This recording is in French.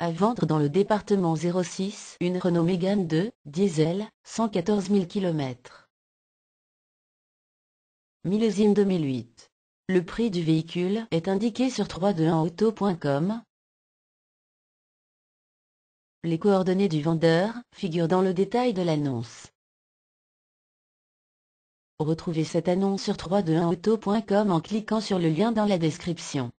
À vendre dans le département 06 une Renault Mégane 2, diesel, 114 000 km. Millésime 2008. Le prix du véhicule est indiqué sur 321auto.com. Les coordonnées du vendeur figurent dans le détail de l'annonce. Retrouvez cette annonce sur 321auto.com en cliquant sur le lien dans la description.